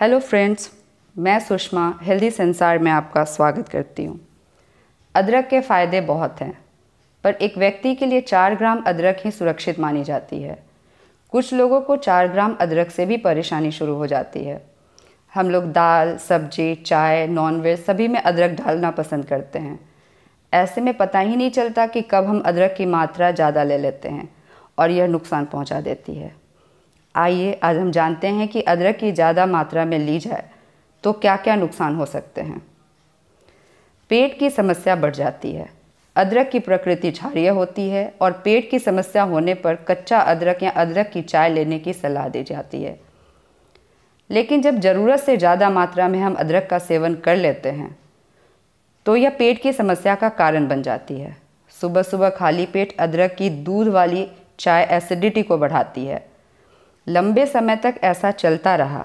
hello friends मैं Sushma healthy संसार में आपका स्वागत करती हूँ अदरक के फ़ायदे बहुत हैं पर एक व्यक्ति के लिए चार ग्राम अदरक ही सुरक्षित मानी जाती है कुछ लोगों को चार ग्राम अदरक से भी परेशानी शुरू हो जाती है हम लोग दाल सब्जी चाय नॉनवेज सभी में अदरक डालना पसंद करते हैं ऐसे में पता ही नहीं चलता कि कब हम अदरक की मात्रा ज़्यादा ले लेते हैं और यह नुकसान पहुंचा देती है आइए आज हम जानते हैं कि अदरक की ज़्यादा मात्रा में ली जाए तो क्या क्या नुकसान हो सकते हैं पेट की समस्या बढ़ जाती है अदरक की प्रकृति क्षारिय होती है और पेट की समस्या होने पर कच्चा अदरक या अदरक की चाय लेने की सलाह दी जाती है लेकिन जब ज़रूरत से ज़्यादा मात्रा में हम अदरक का सेवन कर लेते हैं तो यह पेट की समस्या का कारण बन जाती है सुबह सुबह खाली पेट अदरक की दूध वाली चाय एसिडिटी को बढ़ाती है लंबे समय तक ऐसा चलता रहा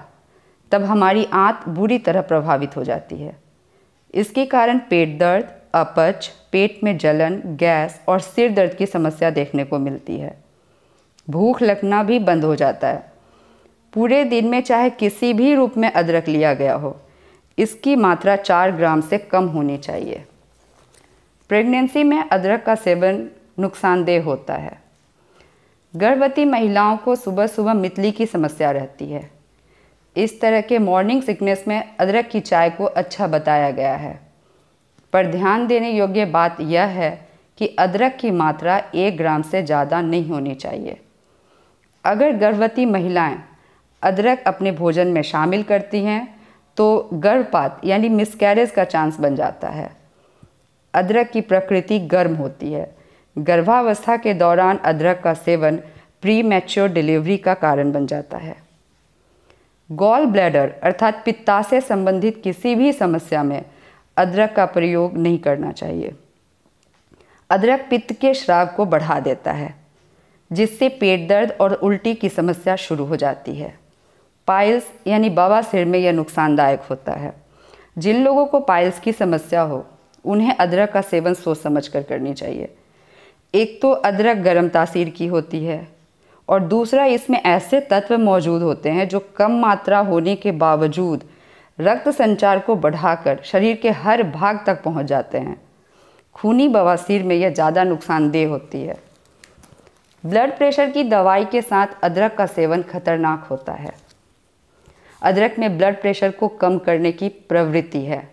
तब हमारी आंत बुरी तरह प्रभावित हो जाती है इसके कारण पेट दर्द अपच पेट में जलन गैस और सिर दर्द की समस्या देखने को मिलती है भूख लगना भी बंद हो जाता है पूरे दिन में चाहे किसी भी रूप में अदरक लिया गया हो इसकी मात्रा चार ग्राम से कम होनी चाहिए प्रेगनेंसी में अदरक का सेवन नुकसानदेह होता है गर्भवती महिलाओं को सुबह सुबह मितली की समस्या रहती है इस तरह के मॉर्निंग सिकनेस में अदरक की चाय को अच्छा बताया गया है पर ध्यान देने योग्य बात यह है कि अदरक की मात्रा एक ग्राम से ज़्यादा नहीं होनी चाहिए अगर गर्भवती महिलाएं अदरक अपने भोजन में शामिल करती हैं तो गर्भपात यानी मिसकैरेज का चांस बन जाता है अदरक की प्रकृति गर्म होती है गर्भावस्था के दौरान अदरक का सेवन प्री मैच्योर डिलीवरी का कारण बन जाता है गॉल ब्लैडर अर्थात पित्ता से संबंधित किसी भी समस्या में अदरक का प्रयोग नहीं करना चाहिए अदरक पित्त के श्राव को बढ़ा देता है जिससे पेट दर्द और उल्टी की समस्या शुरू हो जाती है पाइल्स यानी बाबा सिर में यह नुकसानदायक होता है जिन लोगों को पाइल्स की समस्या हो उन्हें अदरक का सेवन सोच समझ कर करनी चाहिए एक तो अदरक गर्म तासीर की होती है और दूसरा इसमें ऐसे तत्व मौजूद होते हैं जो कम मात्रा होने के बावजूद रक्त संचार को बढ़ाकर शरीर के हर भाग तक पहुंच जाते हैं खूनी बवासीर में यह ज़्यादा नुकसानदेह होती है ब्लड प्रेशर की दवाई के साथ अदरक का सेवन खतरनाक होता है अदरक में ब्लड प्रेशर को कम करने की प्रवृत्ति है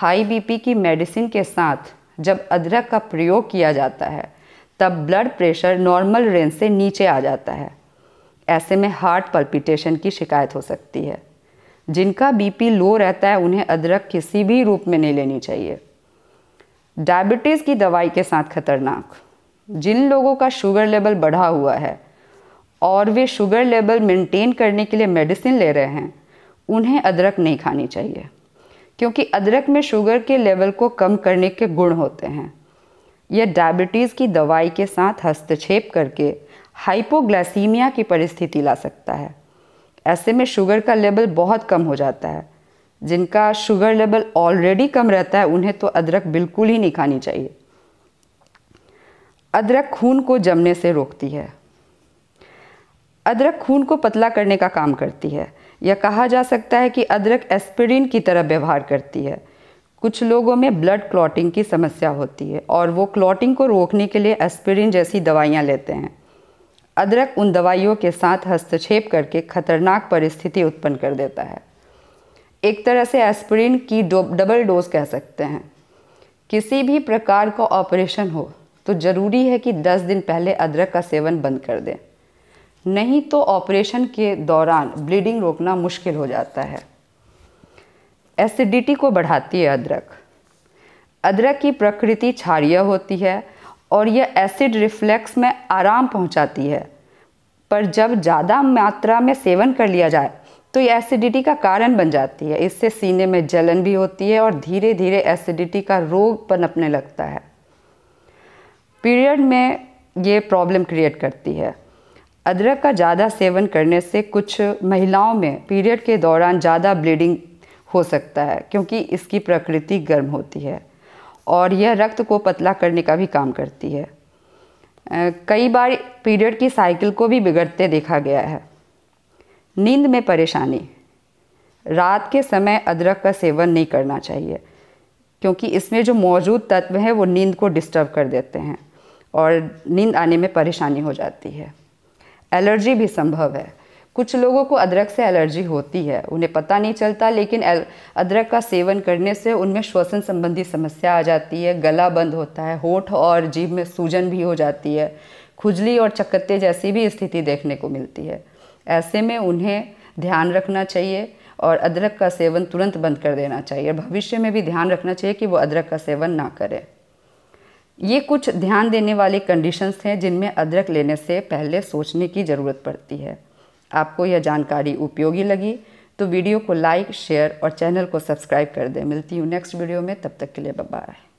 हाई बीपी की मेडिसिन के साथ जब अदरक का प्रयोग किया जाता है तब ब्लड प्रेशर नॉर्मल रेंज से नीचे आ जाता है ऐसे में हार्ट पल्पिटेशन की शिकायत हो सकती है जिनका बीपी लो रहता है उन्हें अदरक किसी भी रूप में नहीं लेनी चाहिए डायबिटीज़ की दवाई के साथ खतरनाक जिन लोगों का शुगर लेवल बढ़ा हुआ है और वे शुगर लेवल मेंटेन करने के लिए मेडिसिन ले रहे हैं उन्हें अदरक नहीं खानी चाहिए क्योंकि अदरक में शुगर के लेवल को कम करने के गुण होते हैं यह डायबिटीज़ की दवाई के साथ हस्तक्षेप करके हाइपोग्लासीमिया की परिस्थिति ला सकता है ऐसे में शुगर का लेवल बहुत कम हो जाता है जिनका शुगर लेवल ऑलरेडी कम रहता है उन्हें तो अदरक बिल्कुल ही नहीं खानी चाहिए अदरक खून को जमने से रोकती है अदरक खून को पतला करने का काम करती है या कहा जा सकता है कि अदरक एस्पिरिन की तरह व्यवहार करती है कुछ लोगों में ब्लड क्लॉटिंग की समस्या होती है और वो क्लॉटिंग को रोकने के लिए एस्पिरिन जैसी दवाइयाँ लेते हैं अदरक उन दवाइयों के साथ हस्तक्षेप करके खतरनाक परिस्थिति उत्पन्न कर देता है एक तरह से एस्पिरिन की डो, डबल डोज कह सकते हैं किसी भी प्रकार का ऑपरेशन हो तो ज़रूरी है कि 10 दिन पहले अदरक का सेवन बंद कर दें नहीं तो ऑपरेशन के दौरान ब्लीडिंग रोकना मुश्किल हो जाता है एसिडिटी को बढ़ाती है अदरक अदरक की प्रकृति क्षारिय होती है और यह एसिड रिफ्लेक्स में आराम पहुंचाती है पर जब ज़्यादा मात्रा में सेवन कर लिया जाए तो यह एसिडिटी का कारण बन जाती है इससे सीने में जलन भी होती है और धीरे धीरे एसिडिटी का रोग पनपने लगता है पीरियड में ये प्रॉब्लम क्रिएट करती है अदरक का ज़्यादा सेवन करने से कुछ महिलाओं में पीरियड के दौरान ज़्यादा ब्लीडिंग हो सकता है क्योंकि इसकी प्रकृति गर्म होती है और यह रक्त को पतला करने का भी काम करती है कई बार पीरियड की साइकिल को भी बिगड़ते देखा गया है नींद में परेशानी रात के समय अदरक का सेवन नहीं करना चाहिए क्योंकि इसमें जो मौजूद तत्व हैं वो नींद को डिस्टर्ब कर देते हैं और नींद आने में परेशानी हो जाती है एलर्जी भी संभव है कुछ लोगों को अदरक से एलर्जी होती है उन्हें पता नहीं चलता लेकिन अदरक का सेवन करने से उनमें श्वसन संबंधी समस्या आ जाती है गला बंद होता है होठ और जीभ में सूजन भी हो जाती है खुजली और चकत्ते जैसी भी स्थिति देखने को मिलती है ऐसे में उन्हें ध्यान रखना चाहिए और अदरक का सेवन तुरंत बंद कर देना चाहिए भविष्य में भी ध्यान रखना चाहिए कि वो अदरक का सेवन ना करें ये कुछ ध्यान देने वाले कंडीशंस हैं जिनमें अदरक लेने से पहले सोचने की ज़रूरत पड़ती है आपको यह जानकारी उपयोगी लगी तो वीडियो को लाइक शेयर और चैनल को सब्सक्राइब कर दें मिलती हूँ नेक्स्ट वीडियो में तब तक के लिए बाय